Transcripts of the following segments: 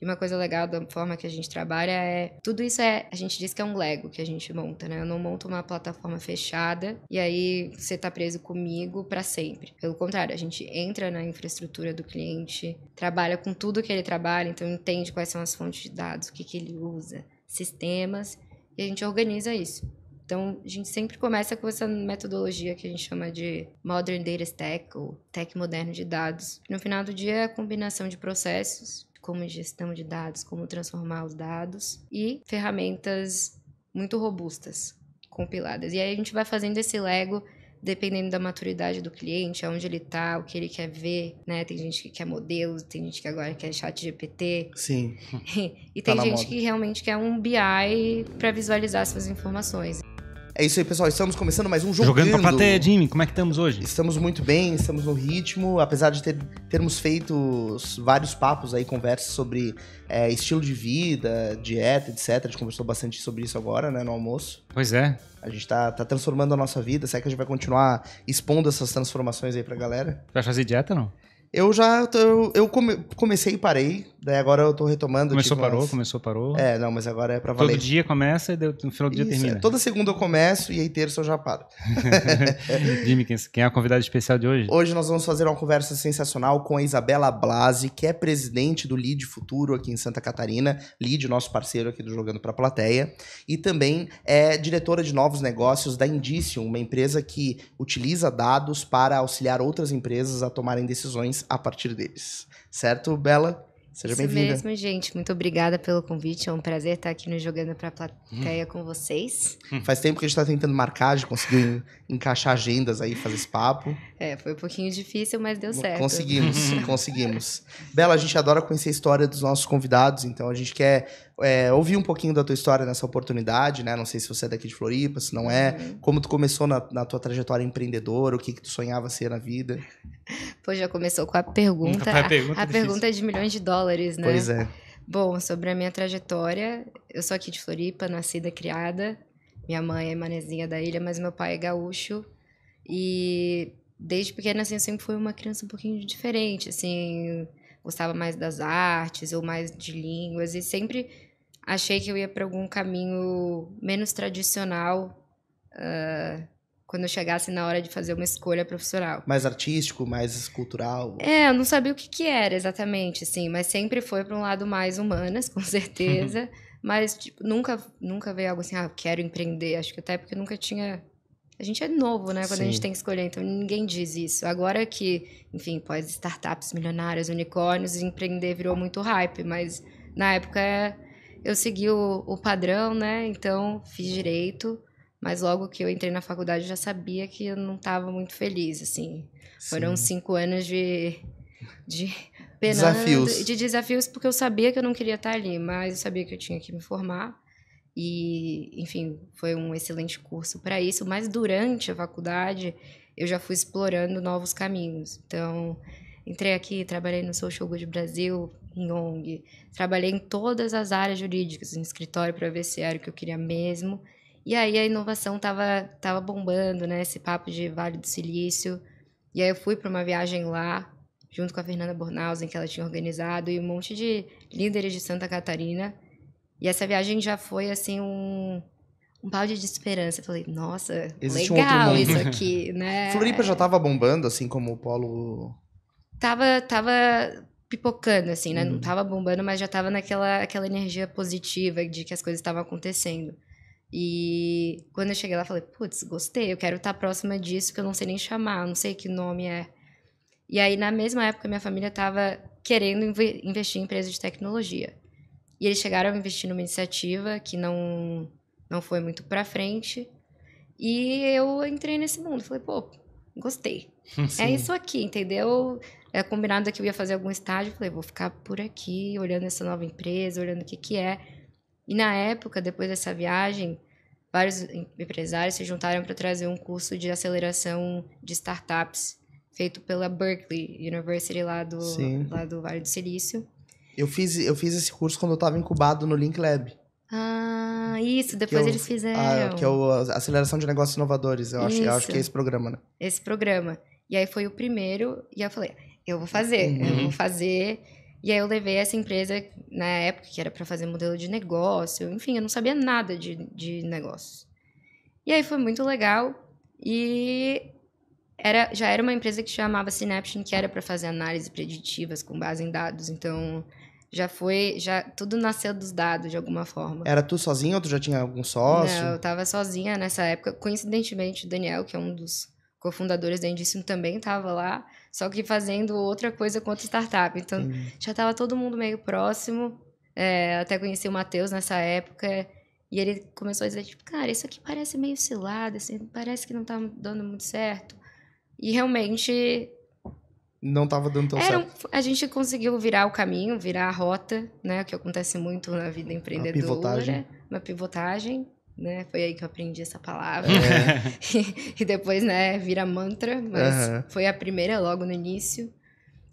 E uma coisa legal da forma que a gente trabalha é. Tudo isso é. A gente diz que é um Lego que a gente monta, né? Eu não monto uma plataforma fechada e aí você tá preso comigo para sempre. Pelo contrário, a gente entra na infraestrutura do cliente, trabalha com tudo que ele trabalha, então entende quais são as fontes de dados, o que, que ele usa, sistemas, e a gente organiza isso. Então, a gente sempre começa com essa metodologia que a gente chama de Modern Data Stack, ou Tech Moderno de Dados. No final do dia, é a combinação de processos como gestão de dados, como transformar os dados e ferramentas muito robustas compiladas. E aí a gente vai fazendo esse Lego dependendo da maturidade do cliente, aonde ele tá, o que ele quer ver, né? Tem gente que quer modelos, tem gente que agora quer chat GPT. Sim. e tá tem tá gente moda. que realmente quer um BI para visualizar essas informações. É isso aí, pessoal. Estamos começando mais um jogo. Jogando pra plateia, Jimmy. Como é que estamos hoje? Estamos muito bem, estamos no ritmo. Apesar de ter, termos feito vários papos aí, conversas sobre é, estilo de vida, dieta, etc. A gente conversou bastante sobre isso agora, né, no almoço. Pois é. A gente tá, tá transformando a nossa vida. Será que a gente vai continuar expondo essas transformações aí pra galera? Vai fazer dieta, não? Eu já eu, eu come, comecei e parei, daí agora eu tô retomando. Começou, tipo, parou, começou, parou. É, não, mas agora é pra valer. Todo dia começa e deu, no final do Isso, dia termina. É. Toda segunda eu começo e aí terça eu já paro. Dime quem é a convidada especial de hoje? Hoje nós vamos fazer uma conversa sensacional com a Isabela Blasi, que é presidente do LID Futuro aqui em Santa Catarina. LID, nosso parceiro aqui do Jogando Pra Plateia. E também é diretora de novos negócios da Indício, uma empresa que utiliza dados para auxiliar outras empresas a tomarem decisões a partir deles. Certo, Bela? Seja bem-vinda. Isso mesmo, gente. Muito obrigada pelo convite. É um prazer estar aqui no Jogando para a Plateia hum. com vocês. Hum. Faz tempo que a gente está tentando marcar, de conseguir conseguiu encaixar agendas aí, fazer esse papo. É, foi um pouquinho difícil, mas deu certo. Conseguimos, conseguimos. Bela, a gente adora conhecer a história dos nossos convidados, então a gente quer é, um pouquinho da tua história nessa oportunidade, né? Não sei se você é daqui de Floripa, se não é. Uhum. Como tu começou na, na, tua trajetória empreendedora, o que, que tu sonhava ser na vida? Pô, já começou com a pergunta. Hum, a, pergunta, a, a pergunta é de milhões de dólares, né? Pois é. Bom, sobre a minha trajetória, eu sou aqui de Floripa, nascida, criada. Minha mãe é manezinha da ilha, mas meu pai é gaúcho. E desde pequena, assim, eu sempre fui uma criança um pouquinho diferente, assim... Gostava mais das artes ou mais de línguas e sempre Achei que eu ia para algum caminho menos tradicional uh, quando eu chegasse na hora de fazer uma escolha profissional. Mais artístico, mais cultural? É, eu não sabia o que, que era exatamente, assim, mas sempre foi para um lado mais humanas, com certeza. Uhum. mas tipo, nunca, nunca veio algo assim, ah, quero empreender. Acho que até porque nunca tinha a gente é novo, né? Quando Sim. a gente tem que escolher, então ninguém diz isso. Agora que, enfim, pós startups milionárias, unicórnios, empreender virou muito hype, mas na época é eu segui o, o padrão, né? Então, fiz direito. Mas logo que eu entrei na faculdade, eu já sabia que eu não estava muito feliz, assim. Sim. Foram cinco anos de... de penando, desafios. De desafios, porque eu sabia que eu não queria estar ali. Mas eu sabia que eu tinha que me formar. E, enfim, foi um excelente curso para isso. Mas durante a faculdade, eu já fui explorando novos caminhos. Então, entrei aqui, trabalhei no Social Good Brasil, em ONG, trabalhei em todas as áreas jurídicas, em escritório para ver se era o que eu queria mesmo. E aí a inovação tava, tava bombando, né? Esse papo de Vale do Silício. E aí eu fui para uma viagem lá, junto com a Fernanda Bornhausen, que ela tinha organizado, e um monte de líderes de Santa Catarina. E essa viagem já foi, assim, um, um balde de esperança. Eu falei, nossa, Existe legal um isso aqui, né? Floripa já tava bombando, assim, como o polo... Tava, tava pipocando, assim, né? Uhum. Não tava bombando, mas já tava naquela aquela energia positiva de que as coisas estavam acontecendo. E quando eu cheguei lá, falei, putz, gostei, eu quero estar próxima disso, que eu não sei nem chamar, não sei que nome é. E aí, na mesma época, minha família estava querendo inv investir em empresas de tecnologia. E eles chegaram a investir numa iniciativa que não, não foi muito para frente. E eu entrei nesse mundo, falei, pô, gostei. É Sim. É isso aqui, entendeu? É combinado que eu ia fazer algum estágio, falei, vou ficar por aqui, olhando essa nova empresa, olhando o que que é. E na época, depois dessa viagem, vários empresários se juntaram para trazer um curso de aceleração de startups feito pela Berkeley University lá do, Sim. lá do Vale do Silício. Eu fiz, eu fiz esse curso quando eu estava incubado no Link Lab. Ah, isso, depois é eles fizeram. Ah, A, que é o Aceleração de Negócios Inovadores, eu acho, eu acho que é esse programa, né? Esse programa. E aí foi o primeiro, e eu falei, eu vou fazer, uhum. eu vou fazer. E aí eu levei essa empresa na época que era para fazer modelo de negócio, enfim, eu não sabia nada de, de negócios. E aí foi muito legal e era, já era uma empresa que chamava Synaption, que era para fazer análise preditivas com base em dados, então já foi, já tudo nasceu dos dados de alguma forma. Era tu sozinha ou tu já tinha algum sócio? Não, eu tava sozinha nessa época, coincidentemente o Daniel, que é um dos cofundadores da Indício também estavam lá, só que fazendo outra coisa contra startup. Então, já estava todo mundo meio próximo. É, até conheci o Matheus nessa época. E ele começou a dizer, tipo, cara, isso aqui parece meio cilado, assim, parece que não tá dando muito certo. E realmente... Não tava dando tão era, certo. A gente conseguiu virar o caminho, virar a rota, né? Que acontece muito na vida empreendedora. Uma pivotagem. Uma pivotagem né? Foi aí que eu aprendi essa palavra. É. E, depois, né, vira mantra, mas uhum. foi a primeira logo no início.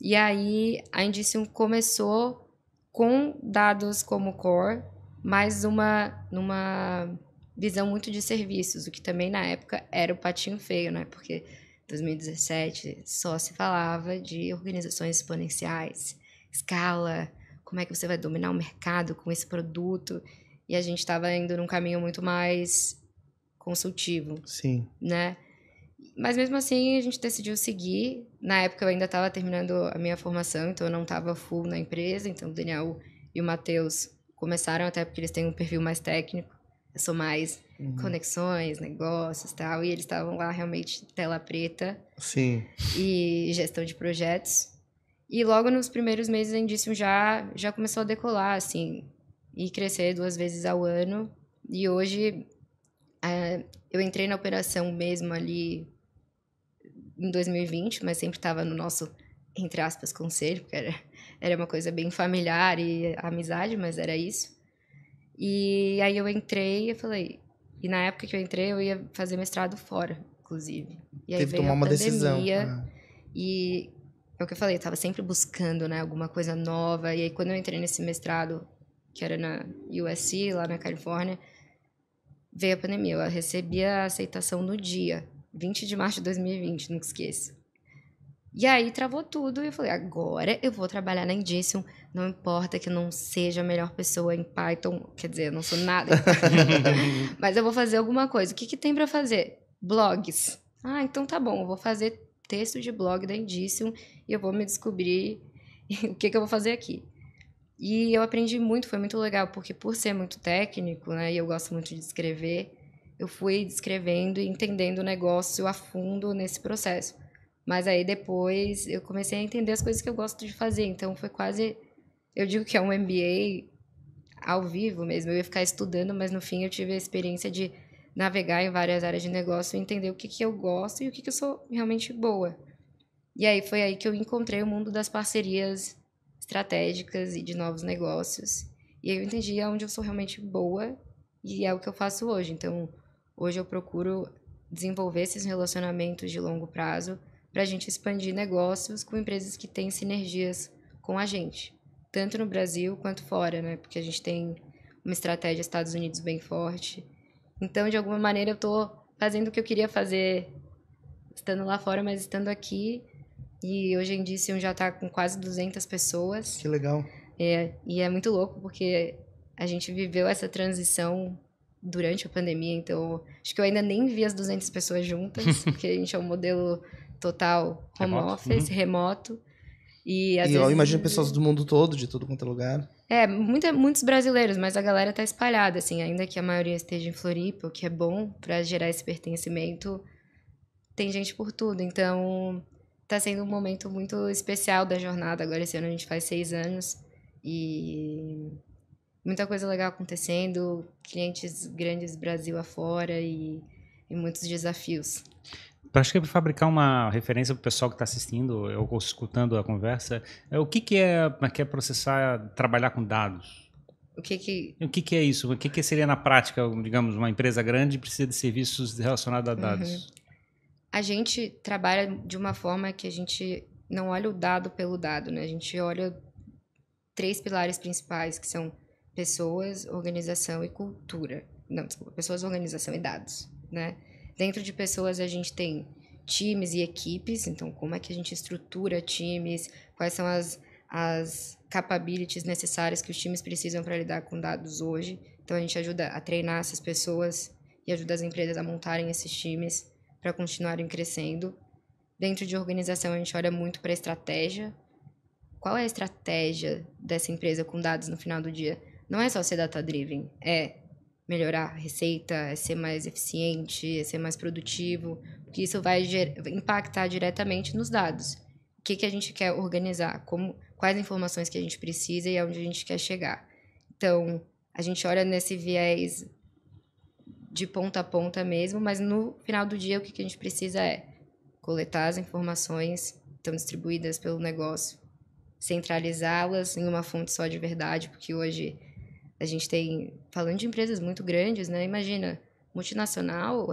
E aí a Indicium começou com dados como core, mas uma, numa visão muito de serviços, o que também na época era o patinho feio, né? Porque 2017 só se falava de organizações exponenciais, escala, como é que você vai dominar o mercado com esse produto. E a gente estava indo num caminho muito mais consultivo. Sim. Né? Mas mesmo assim, a gente decidiu seguir. Na época, eu ainda estava terminando a minha formação, então eu não estava full na empresa. Então, o Daniel e o Matheus começaram, até porque eles têm um perfil mais técnico. Eu sou mais uhum. conexões, negócios tal. E eles estavam lá realmente tela preta. Sim. E gestão de projetos. E logo nos primeiros meses, a Indício já, já começou a decolar, assim e crescer duas vezes ao ano. E hoje é, eu entrei na operação mesmo ali em 2020, mas sempre estava no nosso, entre aspas, conselho, porque era, era uma coisa bem familiar e amizade, mas era isso. E aí eu entrei e falei. E na época que eu entrei, eu ia fazer mestrado fora, inclusive. E aí Teve veio tomar uma pandemia, decisão. Né? E é o que eu falei, eu estava sempre buscando né, alguma coisa nova. E aí quando eu entrei nesse mestrado que era na USC, lá na Califórnia, veio a pandemia. Eu recebi a aceitação no dia, 20 de março de 2020, nunca esqueço. E aí travou tudo e eu falei, agora eu vou trabalhar na Indicium, não importa que eu não seja a melhor pessoa em Python, quer dizer, eu não sou nada, mas eu vou fazer alguma coisa. O que, que tem para fazer? Blogs. Ah, então tá bom, eu vou fazer texto de blog da Indicium e eu vou me descobrir o que, que eu vou fazer aqui. E eu aprendi muito, foi muito legal, porque por ser muito técnico, né, e eu gosto muito de escrever, eu fui descrevendo e entendendo o negócio a fundo nesse processo. Mas aí depois eu comecei a entender as coisas que eu gosto de fazer, então foi quase, eu digo que é um MBA ao vivo mesmo, eu ia ficar estudando, mas no fim eu tive a experiência de navegar em várias áreas de negócio e entender o que, que eu gosto e o que, que eu sou realmente boa. E aí foi aí que eu encontrei o mundo das parcerias estratégicas e de novos negócios. E aí eu entendi aonde eu sou realmente boa e é o que eu faço hoje. Então, hoje eu procuro desenvolver esses relacionamentos de longo prazo para a gente expandir negócios com empresas que têm sinergias com a gente, tanto no Brasil quanto fora, né? Porque a gente tem uma estratégia Estados Unidos bem forte. Então, de alguma maneira, eu estou fazendo o que eu queria fazer estando lá fora, mas estando aqui e hoje em dia o já está com quase 200 pessoas. Que legal. É, e é muito louco porque a gente viveu essa transição durante a pandemia, então acho que eu ainda nem vi as 200 pessoas juntas, porque a gente é um modelo total home remoto, uhum. office, uhum. remoto. E, e vezes... eu imagino pessoas do mundo todo, de todo quanto é lugar. É, muita, muitos brasileiros, mas a galera tá espalhada, assim, ainda que a maioria esteja em Floripa, o que é bom para gerar esse pertencimento, tem gente por tudo. Então, tá sendo um momento muito especial da jornada. Agora esse ano a gente faz seis anos e muita coisa legal acontecendo, clientes grandes Brasil afora e, e muitos desafios. Eu acho que para fabricar uma referência para o pessoal que está assistindo ou escutando a conversa, é o que, que é, é que é processar, trabalhar com dados. O que que... O que, que é isso? O que, que seria na prática, digamos, uma empresa grande precisa de serviços relacionados a dados? Uhum a gente trabalha de uma forma que a gente não olha o dado pelo dado, né? A gente olha três pilares principais que são pessoas, organização e cultura. Não, desculpa, pessoas, organização e dados, né? Dentro de pessoas a gente tem times e equipes, então como é que a gente estrutura times, quais são as, as capabilities necessárias que os times precisam para lidar com dados hoje. Então a gente ajuda a treinar essas pessoas e ajuda as empresas a montarem esses times para continuarem crescendo. Dentro de organização, a gente olha muito para a estratégia. Qual é a estratégia dessa empresa com dados no final do dia? Não é só ser data-driven, é melhorar a receita, é ser mais eficiente, é ser mais produtivo, porque isso vai impactar diretamente nos dados. O que, que a gente quer organizar, como, quais informações que a gente precisa e aonde a gente quer chegar. Então, a gente olha nesse viés de ponta a ponta mesmo, mas no final do dia o que a gente precisa é coletar as informações que estão distribuídas pelo negócio, centralizá-las em uma fonte só de verdade, porque hoje a gente tem, falando de empresas muito grandes, né? Imagina, multinacional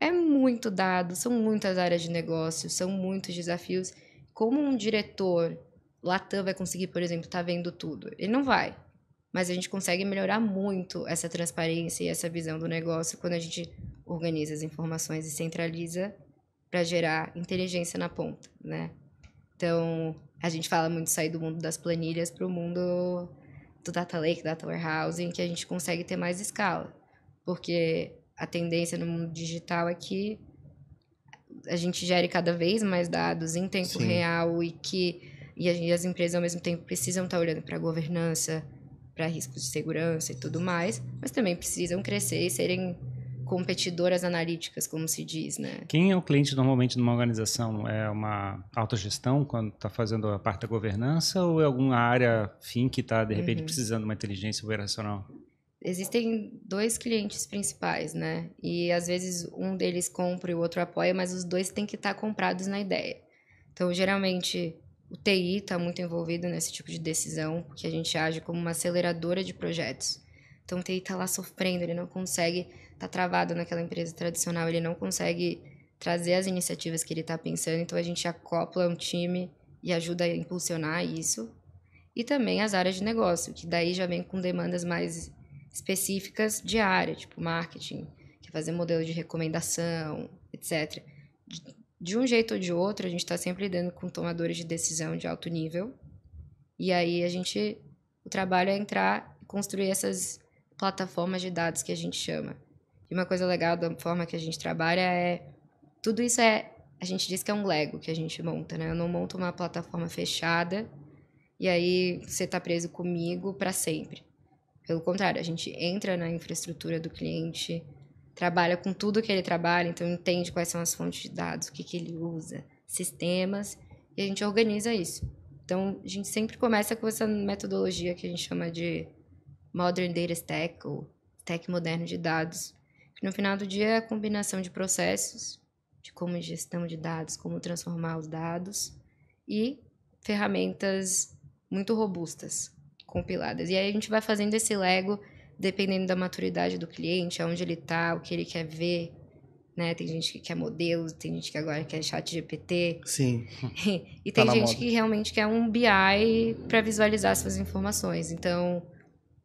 é muito dado, são muitas áreas de negócio, são muitos desafios. Como um diretor Latam vai conseguir, por exemplo, estar tá vendo tudo? Ele não vai mas a gente consegue melhorar muito essa transparência e essa visão do negócio quando a gente organiza as informações e centraliza para gerar inteligência na ponta, né? Então, a gente fala muito sair do mundo das planilhas para o mundo do data lake, data warehousing, que a gente consegue ter mais escala, porque a tendência no mundo digital é que a gente gere cada vez mais dados em tempo Sim. real e que e as empresas ao mesmo tempo precisam estar tá olhando para a governança, para riscos de segurança e tudo mais, mas também precisam crescer e serem competidoras analíticas, como se diz, né? Quem é o cliente normalmente de uma organização? É uma autogestão quando está fazendo a parte da governança ou é alguma área fim que está, de repente, uhum. precisando de uma inteligência operacional? Existem dois clientes principais, né? E às vezes um deles compra e o outro apoia, mas os dois têm que estar tá comprados na ideia. Então, geralmente, o TI está muito envolvido nesse tipo de decisão, porque a gente age como uma aceleradora de projetos. Então, o TI está lá sofrendo, ele não consegue, está travado naquela empresa tradicional, ele não consegue trazer as iniciativas que ele está pensando, então a gente acopla um time e ajuda a impulsionar isso. E também as áreas de negócio, que daí já vem com demandas mais específicas de área, tipo marketing, quer é fazer modelo de recomendação, etc de um jeito ou de outro, a gente está sempre lidando com tomadores de decisão de alto nível. E aí a gente, o trabalho é entrar e construir essas plataformas de dados que a gente chama. E uma coisa legal da forma que a gente trabalha é tudo isso é a gente diz que é um Lego que a gente monta, né? Eu não monto uma plataforma fechada e aí você está preso comigo para sempre. Pelo contrário, a gente entra na infraestrutura do cliente, trabalha com tudo que ele trabalha, então entende quais são as fontes de dados, o que, que ele usa, sistemas, e a gente organiza isso. Então, a gente sempre começa com essa metodologia que a gente chama de Modern Data Stack, ou Stack Moderno de Dados, que no final do dia é a combinação de processos, de como gestão de dados, como transformar os dados, e ferramentas muito robustas, compiladas. E aí a gente vai fazendo esse Lego dependendo da maturidade do cliente, aonde ele tá, o que ele quer ver, né? Tem gente que quer modelos, tem gente que agora quer chat GPT. Sim. e tá tem tá gente moda. que realmente quer um BI para visualizar suas informações. Então,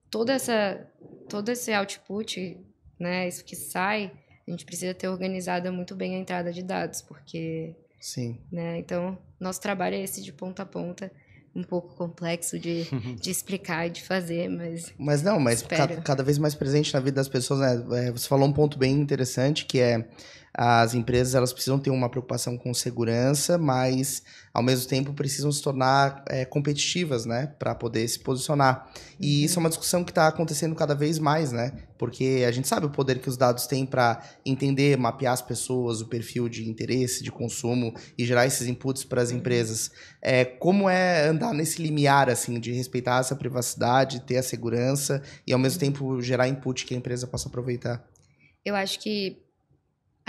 toda essa todo esse output, né, isso que sai, a gente precisa ter organizada muito bem a entrada de dados, porque Sim. Né? Então, nosso trabalho é esse de ponta a ponta um pouco complexo de, de explicar e de fazer, mas. Mas não, mas cada vez mais presente na vida das pessoas, né? É, você falou um ponto bem interessante que é as empresas elas precisam ter uma preocupação com segurança, mas ao mesmo tempo precisam se tornar é, competitivas, né, para poder se posicionar. E uhum. isso é uma discussão que está acontecendo cada vez mais, né? Porque a gente sabe o poder que os dados têm para entender, mapear as pessoas, o perfil de interesse, de consumo e gerar esses inputs para as uhum. empresas. É, como é andar nesse limiar assim de respeitar essa privacidade, ter a segurança e ao mesmo uhum. tempo gerar input que a empresa possa aproveitar? Eu acho que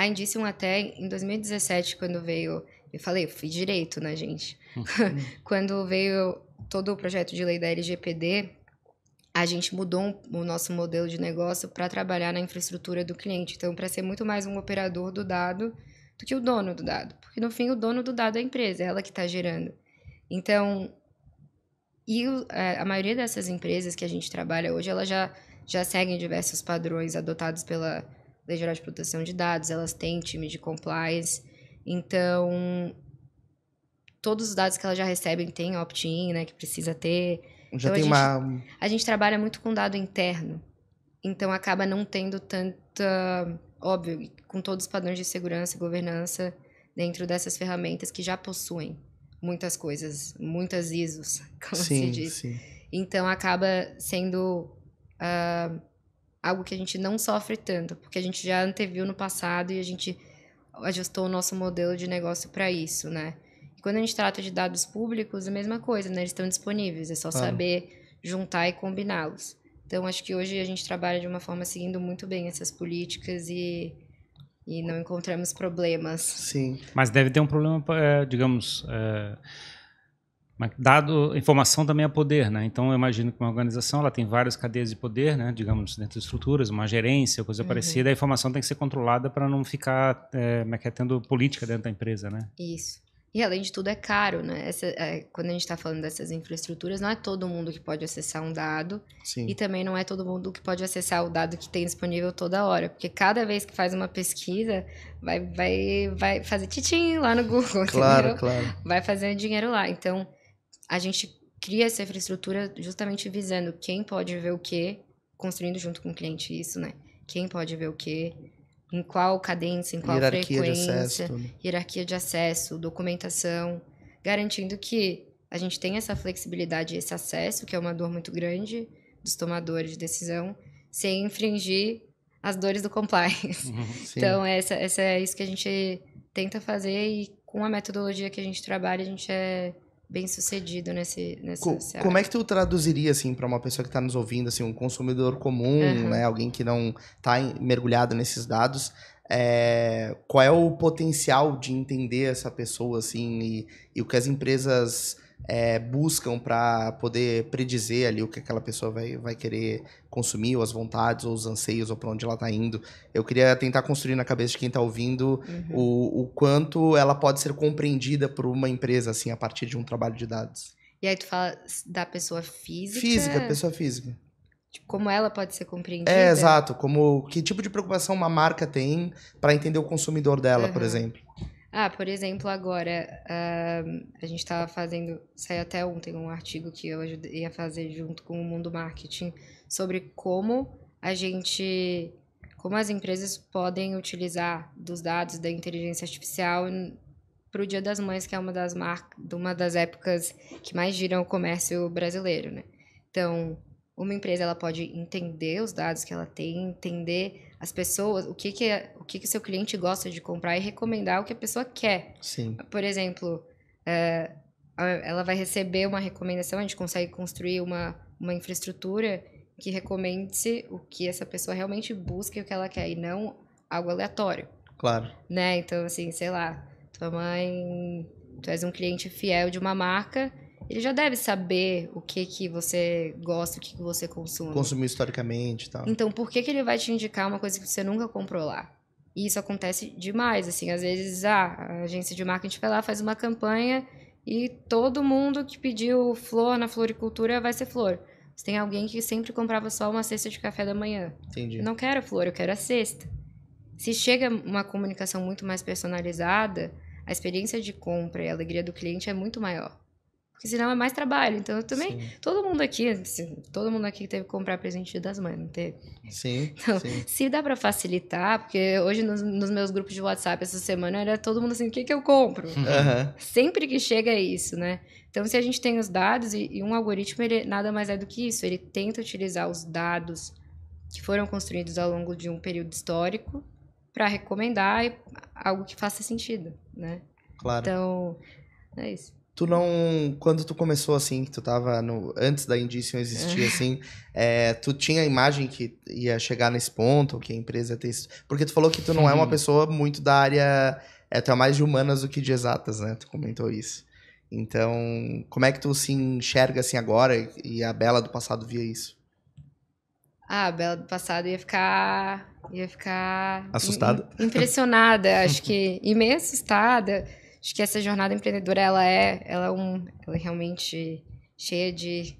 a Indicium até em 2017, quando veio. Eu falei, eu fui direito, né, gente? Hum. quando veio todo o projeto de lei da LGPD, a gente mudou o nosso modelo de negócio para trabalhar na infraestrutura do cliente. Então, para ser muito mais um operador do dado do que o dono do dado. Porque, no fim, o dono do dado é a empresa, é ela que está gerando. Então, e é, a maioria dessas empresas que a gente trabalha hoje, elas já, já seguem diversos padrões adotados pela Lei Geral de Proteção de Dados, elas têm time de compliance. Então, todos os dados que elas já recebem têm opt-in, né, que precisa ter. Já então, tem a, gente, uma... a gente trabalha muito com dado interno. Então, acaba não tendo tanta. Óbvio, com todos os padrões de segurança e governança dentro dessas ferramentas que já possuem muitas coisas, muitas ISOs, como sim, se diz. Sim. Então acaba sendo uh, algo que a gente não sofre tanto, porque a gente já anteviu no passado e a gente ajustou o nosso modelo de negócio para isso, né? E quando a gente trata de dados públicos, é a mesma coisa, né? Eles estão disponíveis, é só saber juntar e combiná-los. Então, acho que hoje a gente trabalha de uma forma seguindo muito bem essas políticas e, e não encontramos problemas. Sim. Mas deve ter um problema, eh, digamos. Eh, mas dado informação também é poder, né? Então eu imagino que uma organização ela tem várias cadeias de poder, né? Digamos dentro de estruturas, uma gerência, coisa uhum. parecida. A informação tem que ser controlada para não ficar, é, é, é tendo política dentro da empresa, né? Isso. E além de tudo é caro, né? Essa, é, quando a gente está falando dessas infraestruturas, não é todo mundo que pode acessar um dado Sim. e também não é todo mundo que pode acessar o dado que tem disponível toda hora, porque cada vez que faz uma pesquisa vai vai vai fazer titim lá no Google, claro, entendeu? claro. Vai fazer dinheiro lá, então a gente cria essa infraestrutura justamente visando quem pode ver o que, construindo junto com o cliente isso, né? Quem pode ver o que, em qual cadência, em qual hierarquia frequência, de acesso, né? hierarquia de acesso, documentação, garantindo que a gente tem essa flexibilidade, esse acesso, que é uma dor muito grande dos tomadores de decisão, sem infringir as dores do compliance. Uhum, sim. Então, essa, essa é isso que a gente tenta fazer e com a metodologia que a gente trabalha, a gente é bem sucedido nesse, nesse Co Como é que tu traduziria assim para uma pessoa que está nos ouvindo, assim, um consumidor comum, uhum. né, alguém que não está mergulhado nesses dados? É, qual é o potencial de entender essa pessoa assim e, e o que as empresas é, buscam para poder predizer ali o que aquela pessoa vai, vai querer consumir, ou as vontades, ou os anseios, ou para onde ela está indo. Eu queria tentar construir na cabeça de quem está ouvindo uhum. o, o quanto ela pode ser compreendida por uma empresa, assim, a partir de um trabalho de dados. E aí tu fala da pessoa física? Física, pessoa física. Tipo, como ela pode ser compreendida? É, exato. Como que tipo de preocupação uma marca tem para entender o consumidor dela, uhum. por exemplo. Ah, por exemplo, agora uh, a gente estava fazendo, saiu até ontem um artigo que eu ia fazer junto com o Mundo Marketing sobre como a gente, como as empresas podem utilizar dos dados da inteligência artificial para o Dia das Mães, que é uma das marcas, uma das épocas que mais giram o comércio brasileiro, né? Então, uma empresa ela pode entender os dados que ela tem, entender as pessoas, o que que é, o que que seu cliente gosta de comprar e recomendar o que a pessoa quer. Sim. Por exemplo, é, ela vai receber uma recomendação, a gente consegue construir uma, uma infraestrutura que recomende o que essa pessoa realmente busca e o que ela quer, e não algo aleatório. Claro. Né? Então, assim, sei lá, tua mãe, tu és um cliente fiel de uma marca ele já deve saber o que que você gosta, o que, que você consome. Consumiu historicamente e tal. Então, por que, que ele vai te indicar uma coisa que você nunca comprou lá? E isso acontece demais, assim. Às vezes, ah, a agência de marketing vai lá, faz uma campanha e todo mundo que pediu flor na floricultura vai ser flor. Você tem alguém que sempre comprava só uma cesta de café da manhã. Entendi. Eu não quero a flor, eu quero a cesta. Se chega uma comunicação muito mais personalizada, a experiência de compra e a alegria do cliente é muito maior. Porque senão é mais trabalho. Então eu também. Sim. Todo mundo aqui, assim, todo mundo aqui teve que comprar presente das mães, não teve? Sim. Então, sim. se dá para facilitar, porque hoje nos, nos, meus grupos de WhatsApp essa semana era todo mundo assim: o que, que eu compro? Uhum. Sempre que chega é isso, né? Então, se a gente tem os dados, e, e um algoritmo ele nada mais é do que isso, ele tenta utilizar os dados que foram construídos ao longo de um período histórico para recomendar algo que faça sentido, né? Claro. Então, é isso tu não. Quando tu começou assim, que tu tava no. Antes da indício existir, é. assim, é, tu tinha a imagem que ia chegar nesse ponto, que a empresa ia ter isso. Porque tu falou que tu não é uma pessoa muito da área. É, tu é mais de humanas do que de exatas, né? Tu comentou isso. Então, como é que tu se enxerga assim agora e a Bela do passado via isso? Ah, a Bela do passado ia ficar. ia ficar. assustada? Impressionada, acho que. e meio assustada Acho que essa jornada empreendedora, ela é, ela é, um, ela é realmente cheia de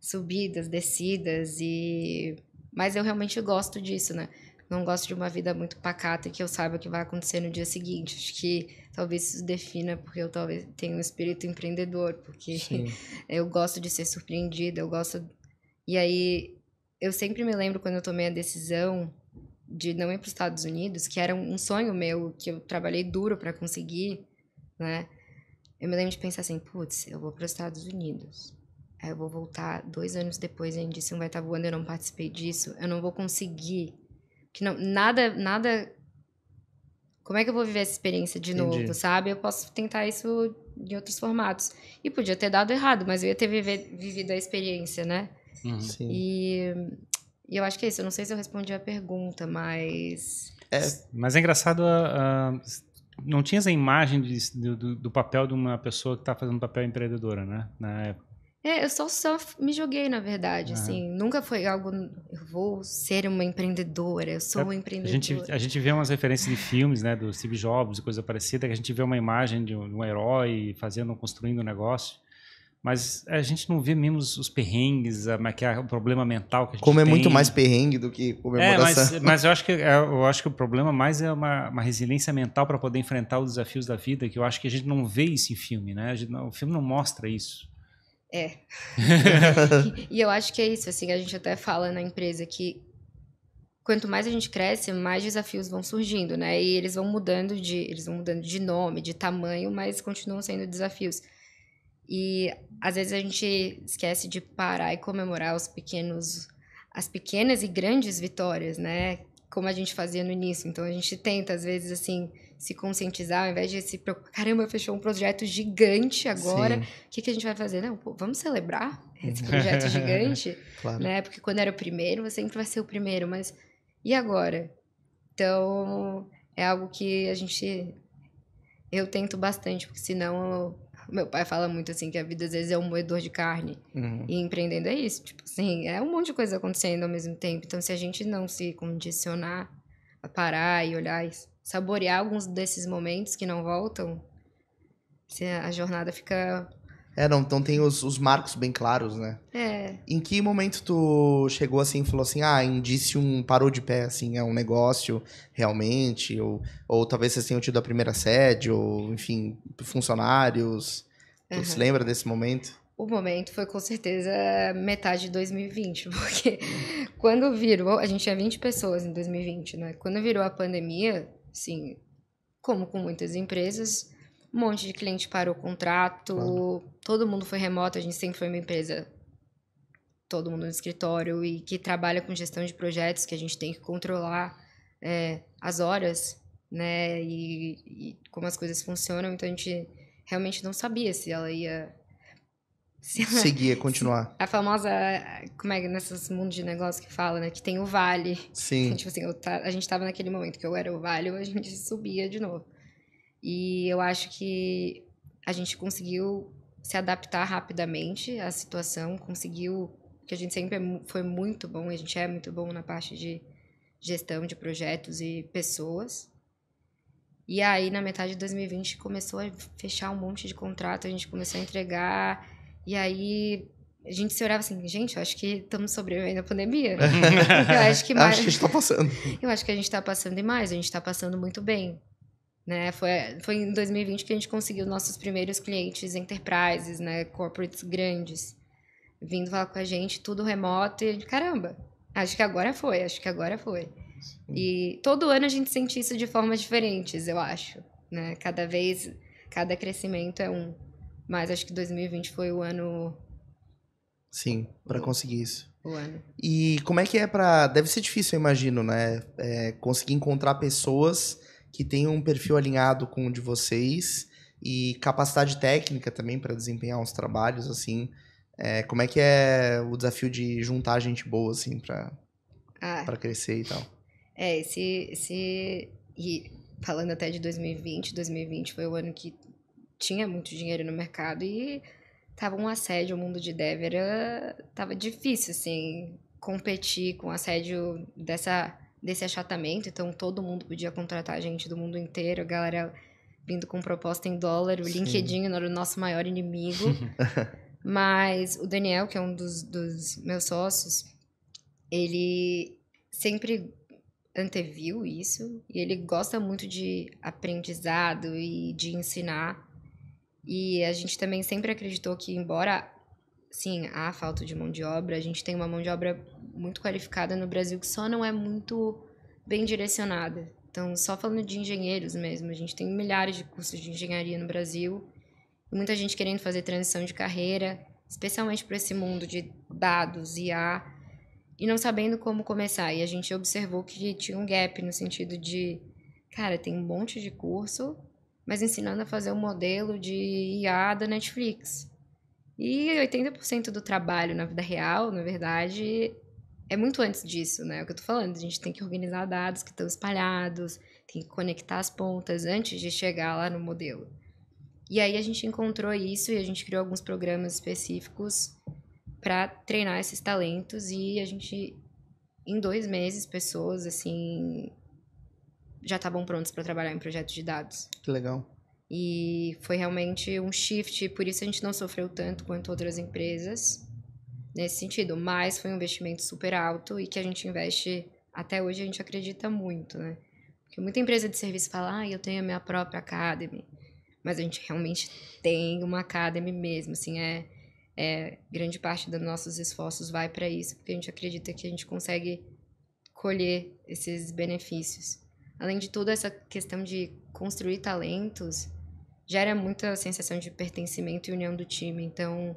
subidas, descidas e... Mas eu realmente gosto disso, né? Não gosto de uma vida muito pacata que eu saiba o que vai acontecer no dia seguinte. Acho que talvez isso defina porque eu talvez tenha um espírito empreendedor, porque Sim. eu gosto de ser surpreendida, eu gosto... E aí, eu sempre me lembro quando eu tomei a decisão de não ir para os Estados Unidos, que era um sonho meu, que eu trabalhei duro para conseguir, né? Eu me lembro de pensar assim, putz, eu vou para os Estados Unidos. Aí eu vou voltar dois anos depois, a indição vai estar voando, eu não participei disso, eu não vou conseguir. Que não, nada, nada. Como é que eu vou viver essa experiência de Entendi. novo, sabe? Eu posso tentar isso em outros formatos. E podia ter dado errado, mas eu ia ter viver, vivido a experiência, né? Uhum. E, e, eu acho que é isso. Eu não sei se eu respondi a pergunta, mas. É, mas é engraçado. a, ah, ah, não tinhas a imagem de, do, do, papel de uma pessoa que está fazendo papel empreendedora, né? Na época. É, eu só, só me joguei, na verdade, uhum. assim. Nunca foi algo... Eu vou ser uma empreendedora, eu sou é, uma empreendedora. A gente, a gente vê umas referências de filmes, né? Do Steve Jobs e coisa parecida, que a gente vê uma imagem de um, um herói fazendo, construindo um negócio. Mas a gente não vê mesmo os perrengues, a, que é o problema mental que a gente Como é tem. muito mais perrengue do que comemoração. É, mas, mas eu, acho que, é, eu acho que o problema mais é uma, uma resiliência mental para poder enfrentar os desafios da vida, que eu acho que a gente não vê isso em filme, né? Gente, o filme não mostra isso. É. e eu acho que é isso, assim, a gente até fala na empresa que quanto mais a gente cresce, mais desafios vão surgindo, né? E eles vão mudando de, eles vão mudando de nome, de tamanho, mas continuam sendo desafios. E às vezes a gente esquece de parar e comemorar os pequenos, as pequenas e grandes vitórias, né? Como a gente fazia no início. Então a gente tenta, às vezes, assim, se conscientizar, ao invés de se preocupar, caramba, fechou um projeto gigante agora, o que, que a gente vai fazer? Não, pô, vamos celebrar esse projeto gigante, claro. né? Porque quando era o primeiro, você sempre vai ser o primeiro, mas e agora? Então, é algo que a gente... Eu tento bastante, porque senão eu, meu pai fala muito assim que a vida às vezes é um moedor de carne. Uhum. E empreendendo é isso. Tipo assim, é um monte de coisa acontecendo ao mesmo tempo. Então, se a gente não se condicionar a parar e olhar e saborear alguns desses momentos que não voltam, a jornada fica é, não, então tem os, os marcos bem claros, né? É. Em que momento tu chegou assim e falou assim, ah, indício um parou de pé, assim, é um negócio realmente, ou, ou talvez vocês tenham tido a primeira sede, ou enfim, funcionários. Uhum. Tu se lembra desse momento? O momento foi com certeza metade de 2020, porque quando virou, a gente tinha 20 pessoas em 2020, né? Quando virou a pandemia, assim, como com muitas empresas, um monte de cliente parou o contrato, claro. todo mundo foi remoto, a gente sempre foi uma empresa, todo mundo no escritório e que trabalha com gestão de projetos, que a gente tem que controlar é, as horas, né, e, e como as coisas funcionam, então a gente realmente não sabia se ela ia seguia, continuar. A famosa, como é que nesses mundos de negócio que fala, né? Que tem o vale. Sim. Então, tipo assim, eu, a gente estava naquele momento que eu era o vale, a gente subia de novo. E eu acho que a gente conseguiu se adaptar rapidamente à situação, conseguiu que a gente sempre é foi muito bom, a gente é muito bom na parte de gestão de projetos e pessoas. E aí, na metade de 2020, começou a fechar um monte de contrato, a gente começou a entregar. E aí, a gente se olhava assim, gente, eu acho que estamos sobrevivendo à pandemia. eu acho que mais... Acho que a gente está passando. Eu acho que a gente está passando demais a gente está passando muito bem. Né? Foi, foi em 2020 que a gente conseguiu nossos primeiros clientes enterprises, né? corporates grandes, vindo falar com a gente, tudo remoto. E a gente, caramba, acho que agora foi, acho que agora foi. E todo ano a gente sente isso de formas diferentes, eu acho. Né? Cada vez, cada crescimento é um. Mas acho que 2020 foi o ano. Sim, para conseguir isso. O ano. E como é que é para. Deve ser difícil, eu imagino, né? É, conseguir encontrar pessoas que tenha um perfil alinhado com o de vocês e capacidade técnica também para desempenhar uns trabalhos, assim. É, como é que é o desafio de juntar gente boa, assim, para ah, crescer e tal? É, esse, esse. E falando até de 2020, 2020 foi o ano que tinha muito dinheiro no mercado e tava um assédio, o mundo de dever era, tava difícil, assim, competir com o assédio dessa desse achatamento, então todo mundo podia contratar gente do mundo inteiro, a galera vindo com proposta em dólar, o Sim. LinkedIn era o nosso maior inimigo. Mas o Daniel, que é um dos, dos meus sócios, ele sempre anteviu isso e ele gosta muito de aprendizado e de ensinar. E a gente também sempre acreditou que, embora, sim, há falta de mão de obra, a gente tem uma mão de obra muito qualificada no Brasil que só não é muito bem direcionada. Então, só falando de engenheiros mesmo, a gente tem milhares de cursos de engenharia no Brasil, muita gente querendo fazer transição de carreira, especialmente para esse mundo de dados, IA, e não sabendo como começar. E a gente observou que tinha um gap no sentido de, cara, tem um monte de curso, mas ensinando a fazer um modelo de IA da Netflix. E 80% do trabalho na vida real, na verdade, é muito antes disso, né? É o que eu tô falando, a gente tem que organizar dados que estão espalhados, tem que conectar as pontas antes de chegar lá no modelo. E aí a gente encontrou isso e a gente criou alguns programas específicos para treinar esses talentos e a gente em dois meses pessoas assim já estavam prontas para trabalhar em projetos de dados. Que legal. E foi realmente um shift, por isso a gente não sofreu tanto quanto outras empresas nesse sentido. Mas foi um investimento super alto e que a gente investe, até hoje a gente acredita muito, né? Porque muita empresa de serviço fala, ah, eu tenho a minha própria academy. Mas a gente realmente tem uma academy mesmo, assim, é, é grande parte dos nossos esforços vai para isso, porque a gente acredita que a gente consegue colher esses benefícios. Além de tudo, essa questão de construir talentos gera muita sensação de pertencimento e união do time. Então,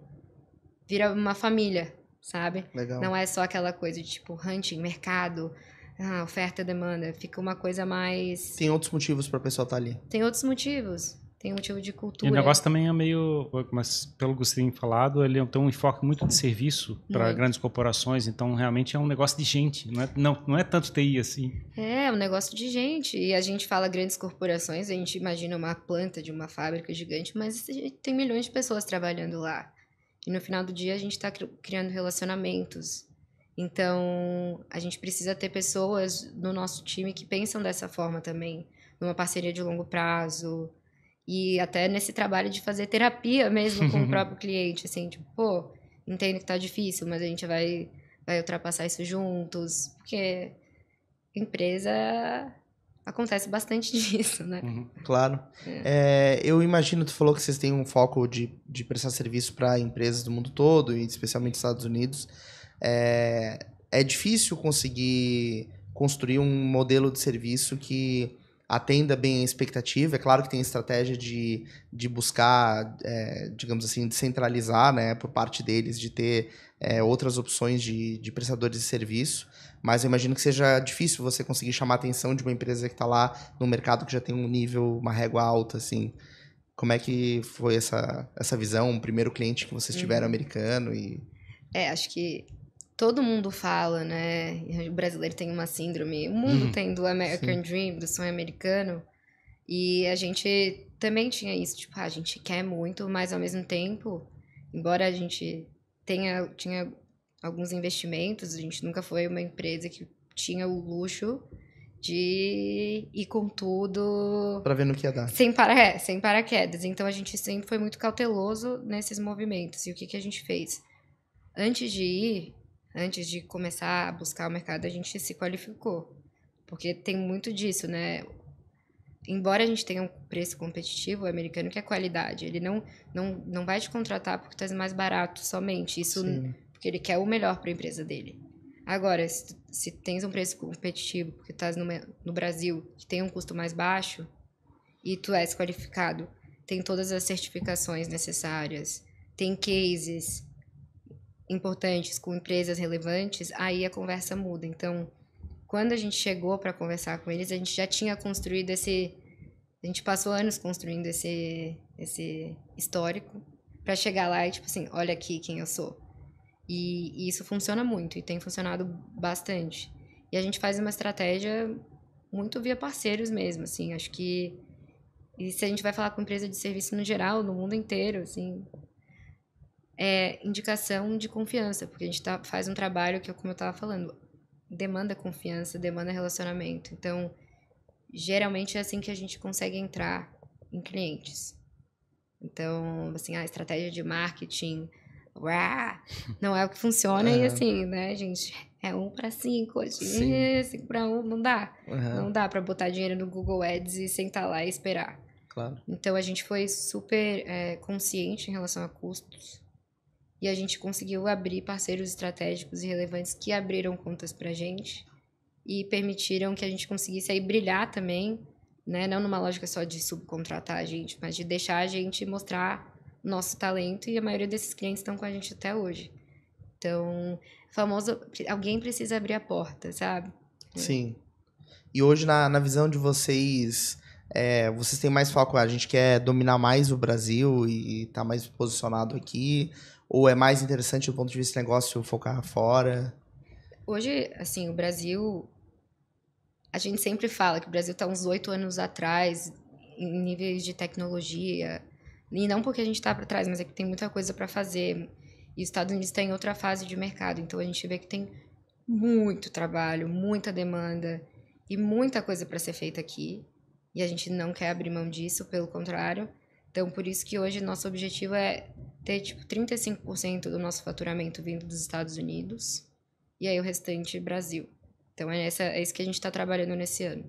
vira uma família, sabe? Legal. Não é só aquela coisa de tipo hunting, mercado, ah, oferta e demanda. Fica uma coisa mais. Tem outros motivos pra pessoa estar tá ali. Tem outros motivos. Tem motivo de cultura. E o negócio também é meio. Mas pelo que você tem falado, ele tem um enfoque muito de serviço para grandes corporações. Então, realmente é um negócio de gente. Não é, não, não é tanto TI assim. É, um negócio de gente. E a gente fala grandes corporações, a gente imagina uma planta de uma fábrica gigante, mas tem milhões de pessoas trabalhando lá. E no final do dia a gente está criando relacionamentos. Então, a gente precisa ter pessoas no nosso time que pensam dessa forma também, numa parceria de longo prazo. E até nesse trabalho de fazer terapia mesmo com o próprio cliente, assim, tipo, pô, entendo que tá difícil, mas a gente vai, vai ultrapassar isso juntos, porque empresa acontece bastante disso, né? Uhum, claro. É. É, eu imagino, tu falou que vocês têm um foco de, de prestar serviço para empresas do mundo todo, e especialmente Estados Unidos. É, é difícil conseguir construir um modelo de serviço que atenda bem a expectativa. É claro que tem a estratégia de, de buscar, é, digamos assim, descentralizar né, por parte deles, de ter é, outras opções de, de prestadores de serviço mas eu imagino que seja difícil você conseguir chamar a atenção de uma empresa que está lá no mercado que já tem um nível, uma régua alta, assim. Como é que foi essa, essa visão, o primeiro cliente que vocês tiveram uhum. americano e... É, acho que todo mundo fala, né? O brasileiro tem uma síndrome, o mundo uhum. tem do American Sim. Dream, do sonho americano. E a gente também tinha isso, tipo, ah, a gente quer muito, mas ao mesmo tempo, embora a gente tenha tinha alguns investimentos. A gente nunca foi uma empresa que tinha o luxo de ir com tudo. Pra ver no que ia dar. Sem, para, é, sem paraquedas. Então a gente sempre foi muito cauteloso nesses movimentos. E o que, que a gente fez? Antes de ir, antes de começar a buscar o mercado, a gente se qualificou. Porque tem muito disso, né? Embora a gente tenha um preço competitivo, o americano quer qualidade. Ele não, não, não vai te contratar porque tu és mais barato somente. Isso Sim porque ele quer o melhor para a empresa dele. Agora, se, se tens um preço competitivo, porque estás no, no Brasil, que tem um custo mais baixo, e tu és qualificado, tem todas as certificações necessárias, tem cases importantes com empresas relevantes, aí a conversa muda. Então, quando a gente chegou para conversar com eles, a gente já tinha construído esse. A gente passou anos construindo esse, esse histórico para chegar lá e, tipo assim, olha aqui quem eu sou. E, e isso funciona muito e tem funcionado bastante. E a gente faz uma estratégia muito via parceiros mesmo, assim, acho que e se a gente vai falar com empresa de serviço no geral, no mundo inteiro, assim, é indicação de confiança, porque a gente tá, faz um trabalho que, é como eu estava falando, demanda confiança, demanda relacionamento. Então, geralmente é assim que a gente consegue entrar em clientes. Então, assim, a estratégia de marketing, uá, não é o que funciona uhum. e é. assim, né, gente? É um para cinco hoje, cinco para um, não dá. Uhum. Não dá para botar dinheiro no Google Ads e sentar lá e esperar. Claro. Então a gente foi super é, consciente em relação a custos e a gente conseguiu abrir parceiros estratégicos e relevantes que abriram contas para gente e permitiram que a gente conseguisse aí brilhar também, né? Não numa lógica só de subcontratar a gente, mas de deixar a gente mostrar nosso talento e a maioria desses clientes estão com a gente até hoje. Então, famoso, alguém precisa abrir a porta, sabe? É. Sim. E hoje, na, na visão de vocês, é, vocês têm mais foco, a gente quer dominar mais o Brasil e tá mais posicionado aqui? Ou é mais interessante do ponto de vista negócio focar fora? Hoje, assim, o Brasil. A gente sempre fala que o Brasil está uns oito anos atrás em níveis de tecnologia, e não porque a gente está para trás, mas é que tem muita coisa para fazer. E os Estados Unidos está em outra fase de mercado, então a gente vê que tem muito trabalho, muita demanda e muita coisa para ser feita aqui. E a gente não quer abrir mão disso, pelo contrário. Então, por isso que hoje nosso objetivo é ter tipo 35% do nosso faturamento vindo dos Estados Unidos e aí o restante Brasil. Então, é, essa, é isso que a gente está trabalhando nesse ano.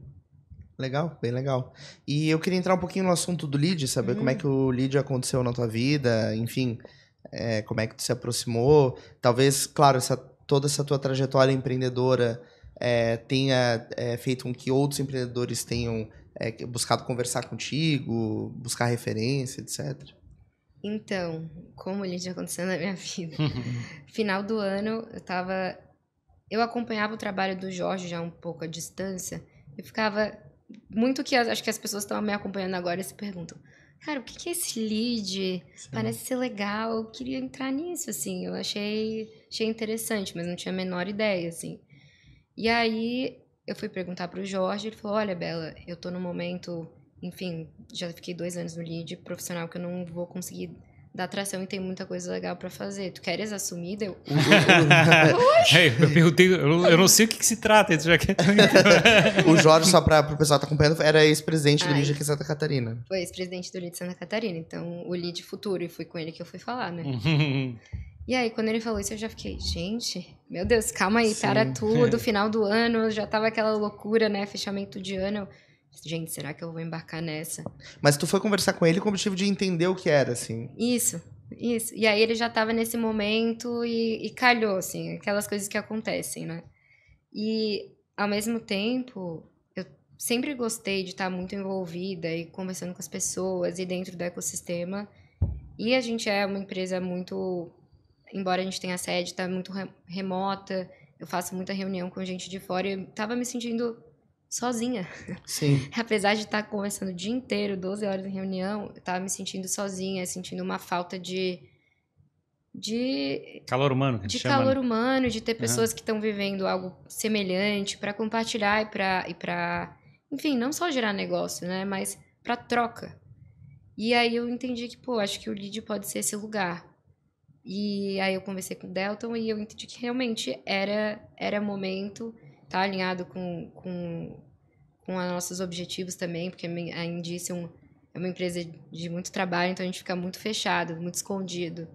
Legal, bem legal. E eu queria entrar um pouquinho no assunto do lead, saber hum. como é que hum. o lead aconteceu na tua vida, enfim, é, como é que tu se aproximou. Talvez, claro, essa, toda essa tua trajetória empreendedora é, tenha é, feito com que outros empreendedores tenham é, buscado conversar contigo, buscar referência, etc. Então, como o lead aconteceu na minha vida? Final do ano, eu tava. Eu acompanhava o trabalho do Jorge já um pouco à distância. Eu ficava muito que as, acho que as pessoas estão me acompanhando agora se perguntam. Cara, o que é esse lead? Sim. Parece ser legal, eu queria entrar nisso, assim. Eu achei, achei interessante, mas não tinha a menor ideia, assim. E aí eu fui perguntar para o Jorge, ele falou: Olha, Bela, eu tô no momento, enfim, já fiquei dois anos no lead profissional que eu não vou conseguir da atração e tem muita coisa legal para fazer. Tu queres assumir? Deu. eu perguntei, eu, eu, não sei o que, que se trata. já o Jorge, só para o pessoal estar tá acompanhando, era ex-presidente do LID aqui em Santa Catarina. Foi ex-presidente do LID Santa Catarina. Então, o LID futuro, e foi com ele que eu fui falar, né? Uhum. e aí, quando ele falou isso, eu já fiquei, gente, meu Deus, calma aí, Sim. para tudo, é. final do ano, já tava aquela loucura, né? Fechamento de ano. Eu gente, será que eu vou embarcar nessa? Mas tu foi conversar com ele com o objetivo de entender o que era, assim. Isso, isso. E aí ele já estava nesse momento e, e calhou, assim, aquelas coisas que acontecem, né? E, ao mesmo tempo, eu sempre gostei de estar muito envolvida e conversando com as pessoas e dentro do ecossistema. E a gente é uma empresa muito. Embora a gente tenha sede, está muito remota. Eu faço muita reunião com gente de fora e eu estava me sentindo sozinha. Sim. Apesar de estar tá conversando o dia inteiro, 12 horas em reunião, eu tava me sentindo sozinha, sentindo uma falta de. De. Calor humano, De chama, calor né? humano, de ter pessoas uhum. que estão vivendo algo semelhante para compartilhar e para. E para enfim, não só gerar negócio, né? Mas para troca. E aí eu entendi que, pô, acho que o lead pode ser esse lugar. E aí eu conversei com o Delton e eu entendi que realmente era, era momento tá alinhado com, com, com os nossos objetivos também, porque a Indicium é, é uma empresa de muito trabalho, então a gente fica muito fechado, muito escondido.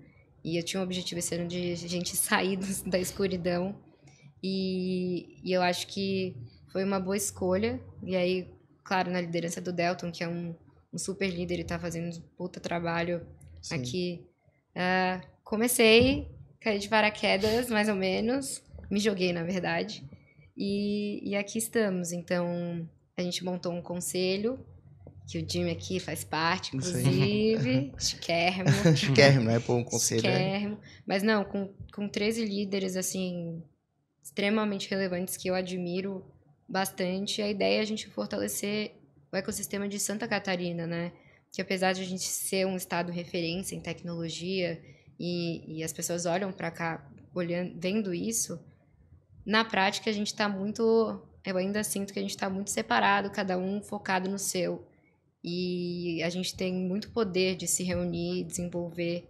E eu tinha um objetivo esse ano de a gente sair da escuridão. E, e eu acho que foi uma boa escolha. E aí, claro, na liderança do Delton, que é um, um super líder e tá fazendo um puta trabalho Sim. aqui. Uh, comecei, caí de paraquedas, mais ou menos. Me joguei, na verdade. E, e aqui estamos. Então, a gente montou um conselho que o Jimmy aqui faz parte, inclusive, chiquérrimo. chiquérrimo, é Pô, um conselho. É. Chiquérrimo. Mas não, com, com 13 líderes, assim, extremamente relevantes que eu admiro bastante. A ideia é a gente fortalecer o ecossistema de Santa Catarina, né? Que apesar de a gente ser um estado referência em tecnologia e, e as pessoas olham para cá olhando, vendo isso, na prática a gente está muito. Eu ainda sinto que a gente está muito separado, cada um focado no seu. E a gente tem muito poder de se reunir e desenvolver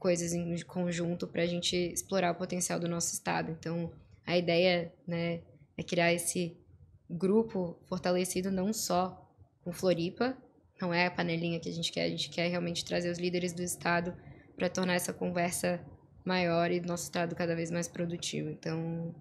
coisas em conjunto para a gente explorar o potencial do nosso estado. Então, a ideia né, é criar esse grupo fortalecido não só com Floripa, não é a panelinha que a gente quer, a gente quer realmente trazer os líderes do estado para tornar essa conversa maior e nosso estado cada vez mais produtivo. Então,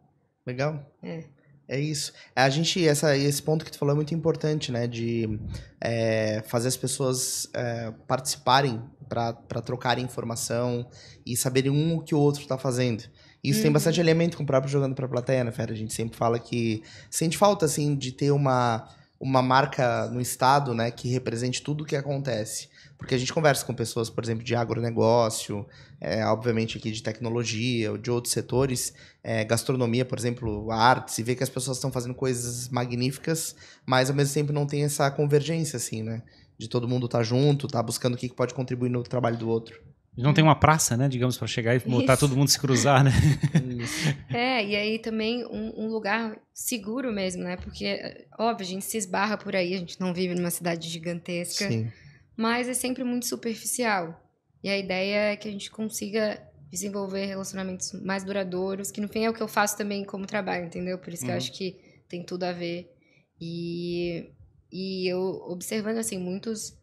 Legal. É. É isso. A gente, essa, esse ponto que tu falou é muito importante, né? De é, fazer as pessoas é, participarem para trocarem informação e saberem um o que o outro está fazendo. Isso uhum. tem bastante uhum. elemento com o próprio jogando para a plateia, né, Fera? A gente sempre fala que sente falta, assim, de ter uma, uma marca no estado, né, que represente tudo o que acontece. Porque a gente conversa com pessoas, por exemplo, de agronegócio, é, obviamente aqui de tecnologia, de outros setores, é, gastronomia, por exemplo, artes, e vê que as pessoas estão fazendo coisas magníficas, mas ao mesmo tempo não tem essa convergência, assim, né? De todo mundo estar tá junto, tá buscando o que, que pode contribuir no trabalho do outro. Não tem uma praça, né, digamos, para chegar e botar Isso. todo mundo se cruzar, né? é, e aí também um, um, lugar seguro mesmo, né? Porque, óbvio, a gente se esbarra por aí, a gente não vive numa cidade gigantesca. Sim mas é sempre muito superficial. E a ideia é que a gente consiga desenvolver relacionamentos mais duradouros, que no fim é o que eu faço também como trabalho, entendeu? Por isso uhum. que eu uhum. acho que tem tudo a ver. E, e eu observando, assim, muitos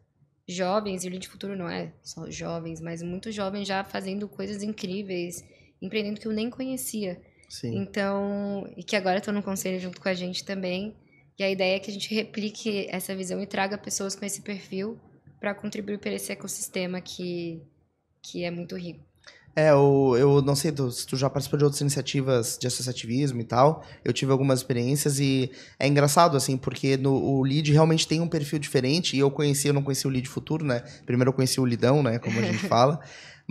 jovens, e o Lead Futuro não é só jovens, mas muitos jovens já fazendo coisas incríveis, empreendendo que eu nem conhecia. Sim. Então, e que agora estão no conselho junto com a gente também. E a ideia é que a gente replique essa visão e traga pessoas com esse perfil para contribuir para esse ecossistema que, que é muito rico. É, eu, eu não sei se tu já participou de outras iniciativas de associativismo e tal. Eu tive algumas experiências e é engraçado, assim, porque no, o lead realmente tem um perfil diferente. E eu conheci, eu não conheci o lead futuro, né? Primeiro eu conheci o lidão, né? Como a gente fala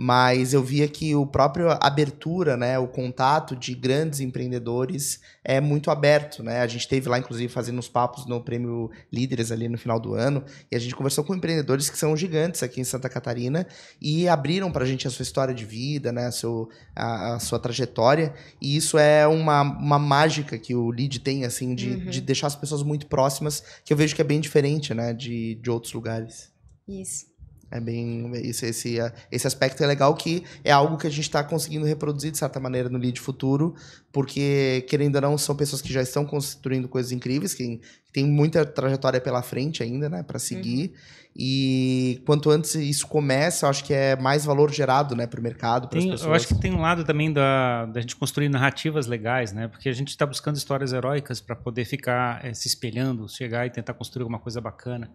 mas eu via que o próprio abertura, né, o contato de grandes empreendedores é muito aberto, né? A gente teve lá inclusive fazendo uns papos no Prêmio Líderes ali no final do ano, e a gente conversou com empreendedores que são gigantes aqui em Santa Catarina e abriram para a gente a sua história de vida, né, a, seu, a, a, sua trajetória, e isso é uma, uma mágica que o lead tem assim de, uhum. de deixar as pessoas muito próximas, que eu vejo que é bem diferente, né, de, de outros lugares. Isso. É bem. Esse, esse, é, esse aspecto é legal que é algo que a gente está conseguindo reproduzir, de certa maneira, no Lead Futuro, porque, querendo ou não, são pessoas que já estão construindo coisas incríveis, que tem muita trajetória pela frente ainda, né, para seguir. Uhum. E quanto antes isso começa, eu acho que é mais valor gerado, né, para o mercado, para as pessoas. Eu acho que tem um lado também da, da gente construir narrativas legais, né, porque a gente está buscando histórias heróicas para poder ficar é, se espelhando, chegar e tentar construir alguma coisa bacana.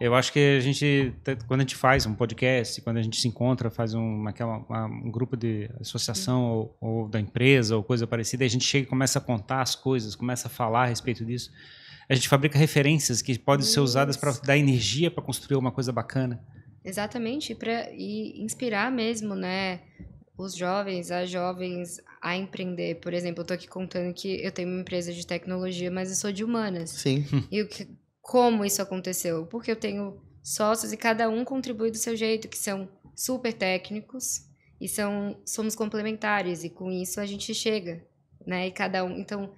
Eu acho que a gente, tá, quando a gente faz um podcast, quando a gente se encontra, faz um, aquela, é é, uma, um grupo de associação ou, ou, da empresa ou coisa parecida, a gente chega e começa a contar as coisas, começa a falar a respeito disso. A gente fabrica referências que podem Isso. ser usadas para dar energia para construir uma coisa bacana. Exatamente, pra, e inspirar mesmo, né? Os jovens, as jovens a empreender. Por exemplo, eu estou aqui contando que eu tenho uma empresa de tecnologia, mas eu sou de humanas. Sim. E o que, como isso aconteceu, porque eu tenho sócios e cada um contribui do seu jeito, que são super técnicos e são somos complementares e com isso a gente chega, né? E cada um, então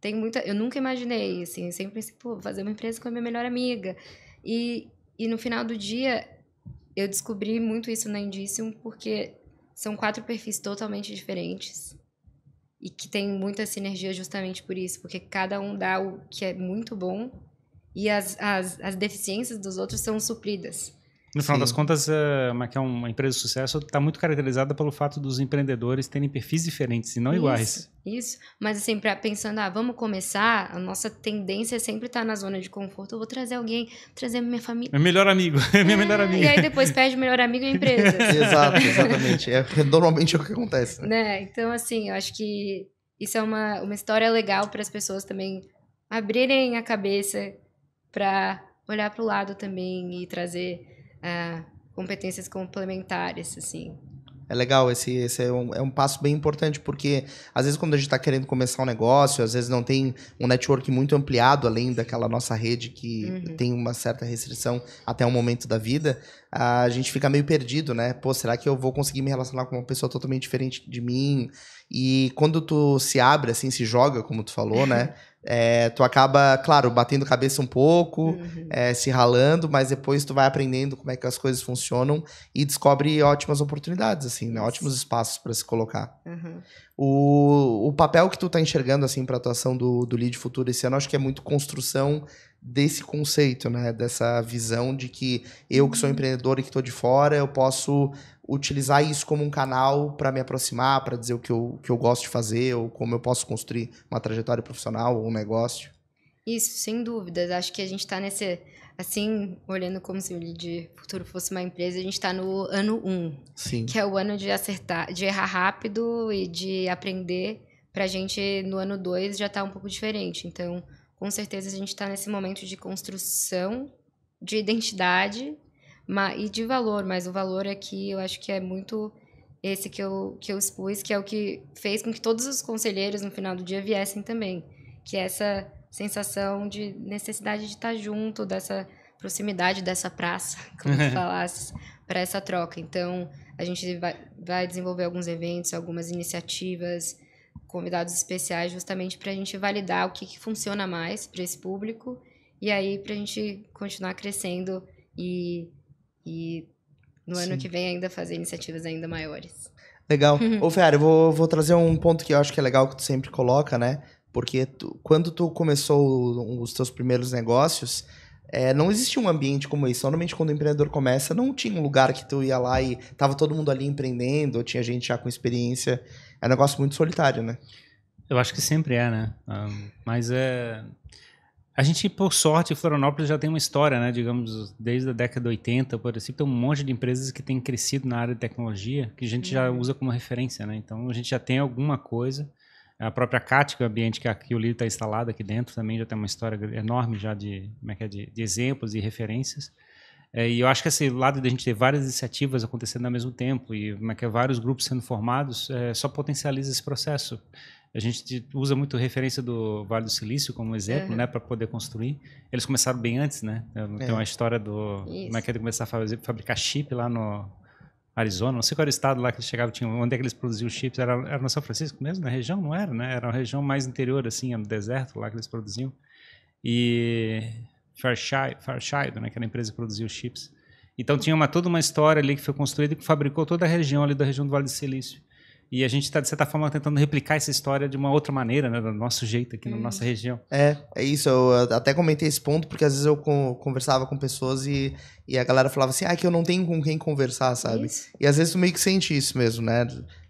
tem muita, eu nunca imaginei assim, eu sempre pensei, pô, fazer uma empresa com a minha melhor amiga. E e no final do dia eu descobri muito isso na Indicium porque são quatro perfis totalmente diferentes e que tem muita sinergia justamente por isso, porque cada um dá o que é muito bom e as, as, as deficiências dos outros são supridas. No final Sim. das contas, é uma, que é uma empresa de sucesso está muito caracterizada pelo fato dos empreendedores terem perfis diferentes e não isso, iguais. Isso, mas assim, pra, pensando, ah, vamos começar, a nossa tendência é sempre estar tá na zona de conforto. Eu vou trazer alguém, trazer minha família. Meu melhor amigo, é, minha melhor é, amiga. E aí depois perde o melhor amigo e a empresa. Exato, exatamente. É, é normalmente é o que acontece. Né? né? Então, assim, eu acho que isso é uma, uma história legal para as pessoas também abrirem a cabeça para olhar para o lado também e trazer uh, competências complementares, assim. É legal, esse, esse é, um, é um passo bem importante, porque às vezes quando a gente está querendo começar um negócio, às vezes não tem um network muito ampliado, além daquela nossa rede que uhum. tem uma certa restrição até um momento da vida, a gente fica meio perdido, né? Pô, será que eu vou conseguir me relacionar com uma pessoa totalmente diferente de mim? E quando tu se abre, assim, se joga, como tu falou, né? É, tu acaba, claro, batendo cabeça um pouco, uhum. é, se ralando, mas depois tu vai aprendendo como é que as coisas funcionam e descobre ótimas oportunidades, assim, né? ótimos espaços para se colocar. Uhum. O, o papel que tu tá enxergando, assim, para a atuação do, do Lead Futuro esse ano, acho que é muito construção desse conceito, né? Dessa visão de que eu que sou uhum. empreendedor e que estou de fora, eu posso utilizar isso como um canal para me aproximar, para dizer o que eu, que eu gosto de fazer, ou como eu posso construir uma trajetória profissional ou um negócio. Isso, sem dúvidas. Acho que a gente está nesse. Assim, olhando como se o de futuro fosse uma empresa, a gente está no ano 1. Um, Sim. Que é o ano de acertar, de errar rápido e de aprender. Para a gente, no ano 2, já está um pouco diferente. Então, com certeza a gente está nesse momento de construção de identidade e de valor, mas o valor aqui eu acho que é muito esse que eu, que eu expus, que é o que fez com que todos os conselheiros no final do dia viessem também, que é essa sensação de necessidade de estar tá junto, dessa proximidade dessa praça, como tu falasse, para essa troca. Então, a gente vai, vai desenvolver alguns eventos, algumas iniciativas, convidados especiais justamente para a gente validar o que, que funciona mais para esse público e aí para a gente continuar crescendo e, e no Sim. ano que vem ainda fazer iniciativas ainda maiores. Legal. Ô, Ferrari, eu vou, vou trazer um ponto que eu acho que é legal que tu sempre coloca, né? Porque tu, quando tu começou os teus primeiros negócios, é, não existia um ambiente como esse. Normalmente, quando o empreendedor começa, não tinha um lugar que tu ia lá e tava todo mundo ali empreendendo, ou tinha gente já com experiência é um negócio muito solitário, né? Eu acho que sempre é, né? Ah, mas é. A gente, por sorte, Florianópolis já tem uma história, né? Digamos, desde a década de 80, por assim, tem um monte de empresas que têm crescido na área de tecnologia, que a gente já uhum. usa como referência, né? Então, a gente já tem alguma coisa. A própria CAT, que é o ambiente que, a, que o Lili está instalado aqui dentro, também já tem uma história enorme já de, como é que é, de, de exemplos e referências. É, e eu acho que esse lado de a gente ter várias iniciativas acontecendo ao mesmo tempo e como é que é, vários grupos sendo formados é, só potencializa esse processo. A gente usa muito referência do Vale do Silício como exemplo, uhum. né, para poder construir. Eles começaram bem antes, né? É, tem é. uma história do Isso. como é que é de começar a fazer, fabricar chip lá no Arizona, não sei qual era o estado lá que eles chegavam, tinha, onde é que eles produziam chips, era, era no São Francisco mesmo, na região? Não era, né? Era uma região mais interior, assim, no deserto lá que eles produziam. E Fairchild, né, que era a empresa que produzia os chips. Então tinha uma, toda uma história ali que foi construída e que fabricou toda a região ali da região do Vale do Silício. E a gente está, de certa forma, tentando replicar essa história de uma outra maneira, né? Do nosso jeito aqui hum. na nossa região. É, é isso. Eu até comentei esse ponto, porque às vezes eu conversava com pessoas e, e a galera falava assim, ah, é que eu não tenho com quem conversar, sabe? Isso. E às vezes tu meio que sente isso mesmo, né?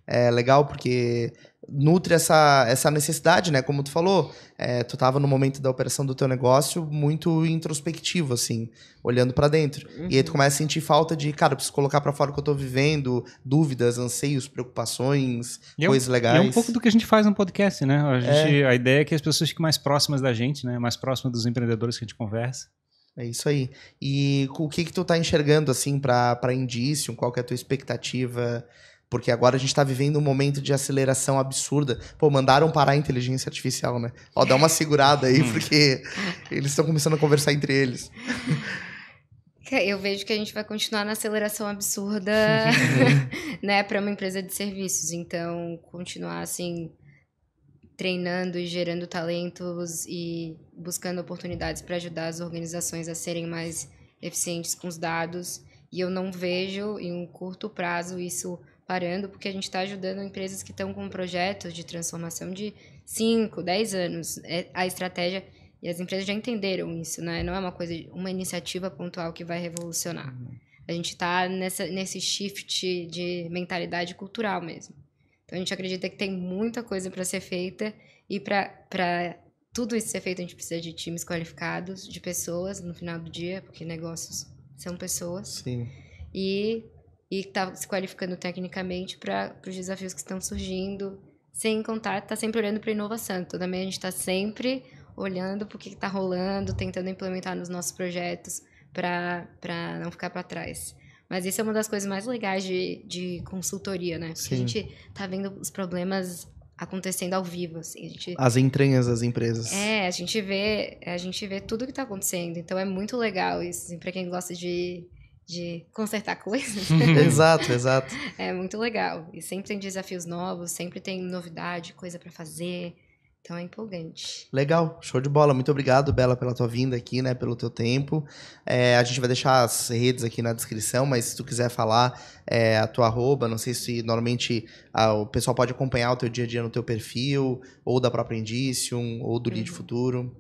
é legal porque nutre essa, essa necessidade, né? Como tu falou, é, tu estava no momento da operação do teu negócio muito introspectivo, assim, olhando para dentro. Uhum. E aí tu uhum. começa a sentir falta de, cara, preciso colocar para fora o que eu tô vivendo, dúvidas, anseios, preocupações, e coisas é, legais. é um é pouco do que a gente faz no podcast, né? A, é. gente, é. a ideia é que as pessoas fiquem mais próximas da gente, né? Mais próximas dos empreendedores que a gente conversa. É isso aí. E o que que tu tá enxergando, assim, para indício? Qual que é a tua expectativa? Porque agora a gente está vivendo um momento de aceleração absurda. Pô, mandaram parar a inteligência artificial, né? Ó, dá uma segurada aí, hum. porque eles estão começando a conversar entre eles. Eu vejo que a gente vai continuar na aceleração absurda, né, para uma empresa de serviços. Então, continuar assim treinando e gerando talentos e buscando oportunidades para ajudar as organizações a serem mais eficientes com os dados. E eu não vejo em um curto prazo isso parando, porque a gente está ajudando empresas que estão com projetos de transformação de 5, 10 anos. É a estratégia, e as empresas já entenderam isso, né? Não é uma coisa, uma iniciativa pontual que vai revolucionar. Uhum. A gente está nesse shift de mentalidade cultural mesmo. Então a gente acredita que tem muita coisa para ser feita e para tudo isso ser feito a gente precisa de times qualificados, de pessoas no final do dia, porque negócios são pessoas. Sim. E e está se qualificando tecnicamente para os desafios que estão surgindo, sem contar, está sempre olhando para inovação. Então, também a gente está sempre olhando para o que está rolando, tentando implementar nos nossos projetos para não ficar para trás. Mas isso é uma das coisas mais legais de, de consultoria, né? Porque a gente tá vendo os problemas acontecendo ao vivo, assim, gente... As entranhas das empresas. É, a gente vê, a gente vê tudo que está acontecendo, então é muito legal isso, assim, para quem gosta de de consertar coisas. Uhum. exato, exato. É muito legal. E sempre tem desafios novos, sempre tem novidade, coisa para fazer. Então é empolgante. Legal, show de bola. Muito obrigado, Bela, pela tua vinda aqui, né? Pelo teu tempo. É, a gente vai deixar as redes aqui na descrição, mas se tu quiser falar é, a tua arroba, não sei se normalmente a, ah, o pessoal pode acompanhar o teu dia a dia no teu perfil, ou da própria Indicium, ou do uhum. Lead Futuro.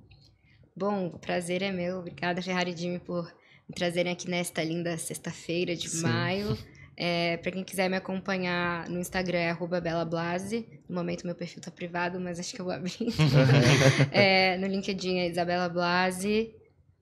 Bom, o prazer é meu. Obrigada, Ferrari Jimmy, por me trazerem aqui nesta linda sexta-feira de Sim. maio. É, para quem quiser me acompanhar no Instagram é @belablase. No momento meu perfil tá privado, mas acho que eu vou abrir. é, no LinkedIn é Isabela Blase.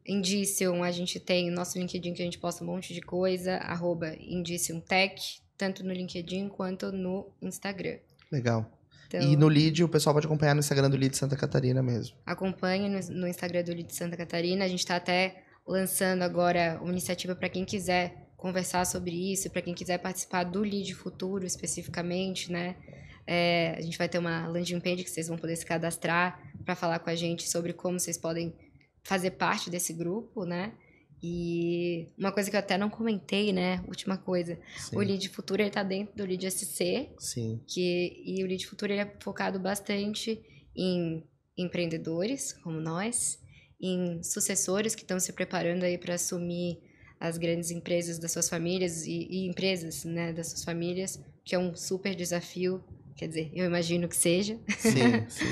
Indicium, a gente tem o nosso LinkedIn que a gente posta um monte de coisa, arroba Indiciumtech, tanto no LinkedIn quanto no Instagram. Legal. Então, e no Lead, o pessoal pode acompanhar no Instagram do Lead Santa Catarina mesmo. Acompanhe no, no Instagram do Lead Santa Catarina. A gente está até lançando agora uma iniciativa para quem quiser conversar sobre isso, para quem quiser participar do Lead Futuro especificamente, né? É, a gente vai ter uma landing page que vocês vão poder se cadastrar para falar com a gente sobre como vocês podem fazer parte desse grupo, né? E uma coisa que eu até não comentei, né? Última coisa. Sim. O Lead Futuro, ele tá dentro do Lead SC. Sim. Que, e o Lead Futuro, ele é focado bastante em empreendedores, como nós, em sucessores que estão se preparando aí para assumir as grandes empresas das suas famílias e, e, empresas, né, das suas famílias, que é um super desafio, quer dizer, eu imagino que seja. Sim, sim.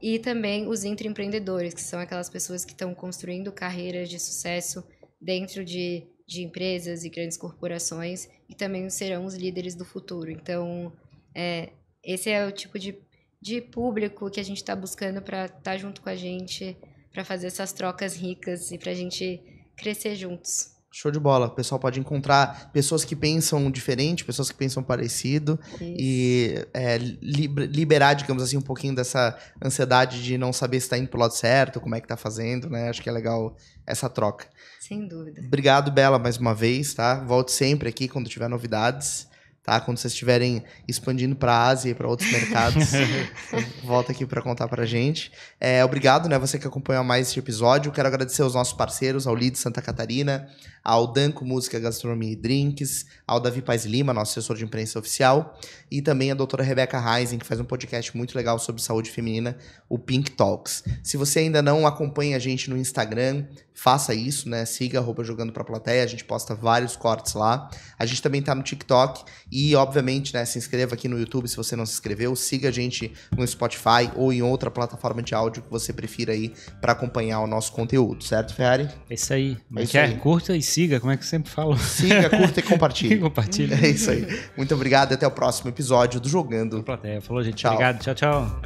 e também os intraempreendedores, que são aquelas pessoas que estão construindo carreiras de sucesso dentro de, de empresas e grandes corporações e também serão os líderes do futuro. Então, é, esse é o tipo de, de público que a gente está buscando para estar tá junto com a gente para fazer essas trocas ricas e para a gente crescer juntos. Show de bola. O pessoal pode encontrar pessoas que pensam diferente, pessoas que pensam parecido Isso. e é, liberar, digamos assim, um pouquinho dessa ansiedade de não saber se está indo para o lado certo, como é que está fazendo, né? Acho que é legal essa troca. Sem dúvida. Obrigado, Bela, mais uma vez, tá? Volte sempre aqui quando tiver novidades tá? Quando vocês estiverem expandindo para a Ásia e para outros mercados, volta aqui para contar para gente. É, obrigado, né? Você que acompanhou mais este episódio. Quero agradecer aos nossos parceiros, ao Lead Santa Catarina, ao Danco Música, Gastronomia e Drinks, ao Davi Pais Lima, nosso assessor de imprensa oficial, e também a doutora Rebeca Reising, que faz um podcast muito legal sobre saúde feminina, o Pink Talks. Se você ainda não acompanha a gente no Instagram, faça isso, né? Siga roupa jogando pra plateia, a gente posta vários cortes lá. A gente também tá no TikTok e, obviamente, né, se inscreva aqui no YouTube se você não se inscreveu, siga a gente no Spotify ou em outra plataforma de áudio que você prefira aí para acompanhar o nosso conteúdo, certo, Ferrari? É isso aí. É isso aí. Curta e siga, como é que eu sempre falo. Siga, curta e compartilhe. compartilha É isso aí. Muito obrigado e até o próximo episódio do Jogando. Plateia. Falou, gente. Tchau. Obrigado. Tchau, tchau.